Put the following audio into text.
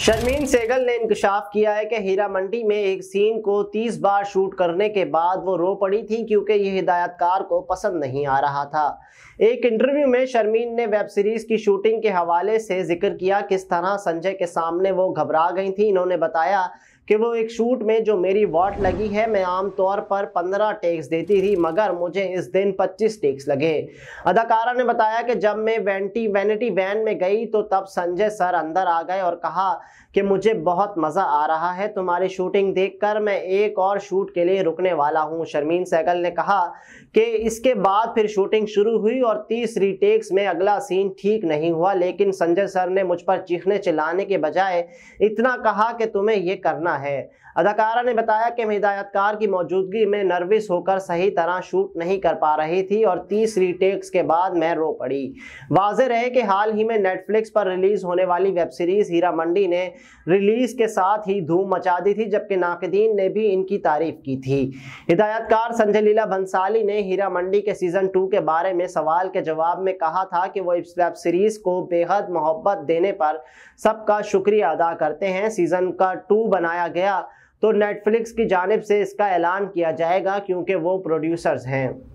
शर्मीन सेगल ने इंकशाफ किया है कि हीरा मंडी में एक सीन को 30 बार शूट करने के बाद वो रो पड़ी थी क्योंकि ये हिदायतकार को पसंद नहीं आ रहा था एक इंटरव्यू में शर्मीन ने वेब सीरीज की शूटिंग के हवाले से जिक्र किया किस तरह संजय के सामने वो घबरा गई थी इन्होंने बताया कि वो एक शूट में जो मेरी वॉट लगी है मैं आमतौर पर 15 टेक्स देती थी मगर मुझे इस दिन 25 टेक्स लगे अदाकारा ने बताया कि जब मैं वेंटी वेनिटी वैन में गई तो तब संजय सर अंदर आ गए और कहा कि मुझे बहुत मज़ा आ रहा है तुम्हारी शूटिंग देखकर मैं एक और शूट के लिए रुकने वाला हूँ शर्मीन सहगल ने कहा कि इसके बाद फिर शूटिंग शुरू हुई और तीसरी टेक्स में अगला सीन ठीक नहीं हुआ लेकिन संजय सर ने मुझ पर चीखने चिल्लाने के बजाय इतना कहा कि तुम्हें ये करना करना है अदाकारा ने बताया कि मैं हिदायतकार की मौजूदगी में नर्वस होकर सही तरह शूट नहीं कर पा रही थी और तीसरी टेक्स के बाद मैं रो पड़ी वाज रहे कि हाल ही में नेटफ्लिक्स पर रिलीज होने वाली वेब सीरीज हीरा मंडी ने रिलीज के साथ ही धूम मचा दी थी जबकि नाकदीन ने भी इनकी तारीफ की थी हिदायतकार संजय लीला भंसाली ने हीरा मंडी के सीजन टू के बारे में सवाल के जवाब में कहा था कि वो इस वेब सीरीज को बेहद मोहब्बत देने पर सबका शुक्रिया अदा करते हैं सीजन का टू बनाया दिया गया तो नेटफ्लिक्स की जानब से इसका ऐलान किया जाएगा क्योंकि वो प्रोड्यूसर्स हैं